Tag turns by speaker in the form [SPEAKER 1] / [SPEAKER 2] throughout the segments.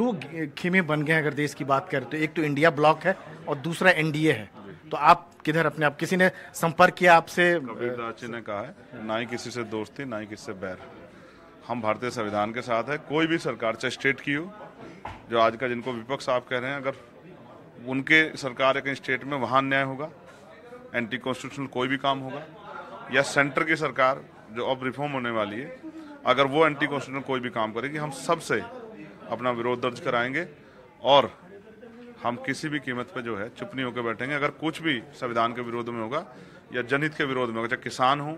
[SPEAKER 1] दो खेमे बन गए हैं अगर देश की बात करें तो एक तो इंडिया ब्लॉक है और दूसरा एनडीए है तो आप किधर अपने आप किसी ने संपर्क किया आपसे
[SPEAKER 2] कबीरदास ने कहा है ना ही किसी से दोस्ती ना ही किसी से बैर हम भारतीय संविधान के साथ है कोई भी सरकार चाहे स्टेट की हो जो आज का जिनको विपक्ष आप कह रहे हैं अगर उनके सरकार एक स्टेट में वहाँ न्याय होगा एंटी कॉन्स्टिट्यूशनल कोई भी काम होगा या सेंटर की सरकार जो अब रिफॉर्म होने वाली है अगर वो एंटी कॉन्स्टिट्यूशनल कोई भी काम करेगी हम सबसे अपना विरोध दर्ज कराएंगे और हम किसी भी कीमत पर जो है चुप नहीं होकर बैठेंगे अगर कुछ भी संविधान के विरोध में होगा या जनहित के विरोध में होगा चाहे किसान हों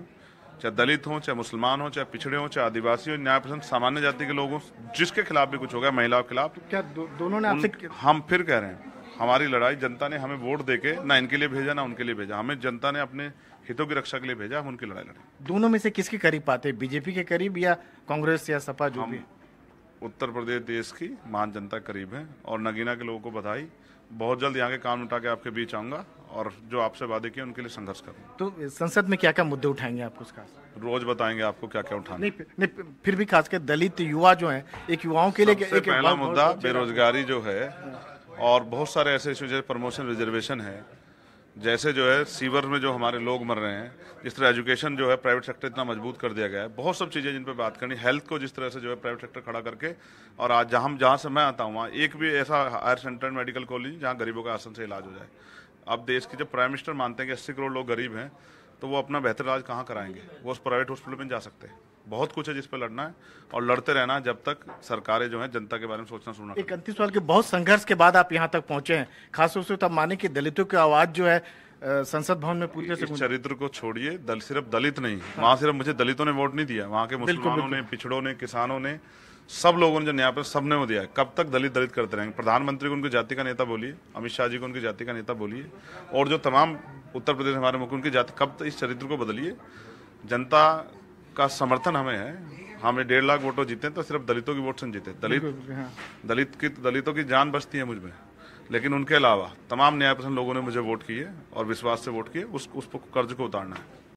[SPEAKER 2] चाहे दलित हों चाहे मुसलमान हों चाहे पिछड़े हों चाहे आदिवासी हो न्यायपसंद सामान्य जाति के लोग हों जिसके खिलाफ भी कुछ होगा महिलाओं के खिलाफ तो क्या
[SPEAKER 1] दो, दोनों ने आपसे
[SPEAKER 2] हम फिर कह रहे हैं हमारी लड़ाई जनता ने हमें वोट दे के ना इनके लिए भेजा ना उनके लिए भेजा हमें जनता ने अपने हितों की रक्षा के लिए भेजा हम उनकी लड़ाई लड़ी
[SPEAKER 1] दोनों में से किसके करीब पाते बीजेपी के करीब या कांग्रेस या सपा जो भी
[SPEAKER 2] उत्तर प्रदेश देश की महान जनता करीब है और नगीना के लोगों को बधाई बहुत जल्द यहाँ के काम उठा के आपके बीच आऊंगा और जो आपसे वादे किए उनके लिए संघर्ष करूँ
[SPEAKER 1] तो संसद में क्या क्या मुद्दे उठाएंगे आपको उसका
[SPEAKER 2] रोज बताएंगे आपको क्या क्या उठाना नहीं,
[SPEAKER 1] नहीं फिर भी खास कर दलित युवा जो हैं एक युवाओं के लिए एक पहला मुद्दा बेरोजगारी
[SPEAKER 2] जो है और बहुत सारे ऐसे प्रमोशन रिजर्वेशन है जैसे जो है सीवर में जो हमारे लोग मर रहे हैं जिस तरह एजुकेशन जो है प्राइवेट सेक्टर इतना मजबूत कर दिया गया है बहुत सब चीज़ें जिन पर बात करनी हेल्थ को जिस तरह से जो है प्राइवेट सेक्टर खड़ा करके और आज जहाँ जहाँ से मैं आता हूँ वहाँ एक भी ऐसा हायर सेंटर मेडिकल कॉलेज जहाँ गरीबों का आसन से इलाज हो जाए अब देश की जब प्राइम मिनिस्टर मानते हैं कि अस्सी करोड़ लोग गरीब हैं तो वो अपना बेहतर इलाज कहाँ कराएंगे वो उस प्राइवेट हॉस्पिटल में जा सकते हैं बहुत कुछ है जिस पर लड़ना है और लड़ते रहना है जब तक सरकारें जो है जनता के बारे में सोचना सुनना
[SPEAKER 1] एक अंतिम सवाल के बहुत संघर्ष के बाद आप यहाँ तक पहुंचे हैं खासतौर से तब तो माने की दलितों की आवाज जो है संसद भवन में
[SPEAKER 2] पूरी तरह चरित्र को छोड़िए दल सिर्फ दलित नहीं हाँ। वहाँ सिर्फ मुझे दलितों ने वोट नहीं दिया वहाँ के मुसलमानों ने पिछड़ों ने किसानों ने सब लोगों ने जो न्याय पर सबने वो दिया है कब तक दलित दलित करते रहेंगे प्रधानमंत्री को उनकी जाति का नेता बोलिए अमित शाह जी को उनकी जाति का नेता बोलिए और जो तमाम उत्तर प्रदेश हमारे मुख्यमंत्री जाते कब तो इस चरित्र को बदलिए जनता का समर्थन हमें है हमें डेढ़ लाख वोटों जीते तो सिर्फ दलितों की वोट से जीते दलित हाँ। दलित की दलितों की जान बचती है मुझ में लेकिन उनके अलावा तमाम न्यायपसंद लोगों ने मुझे वोट किए और विश्वास से वोट किए उस उस कर्ज को उतारना है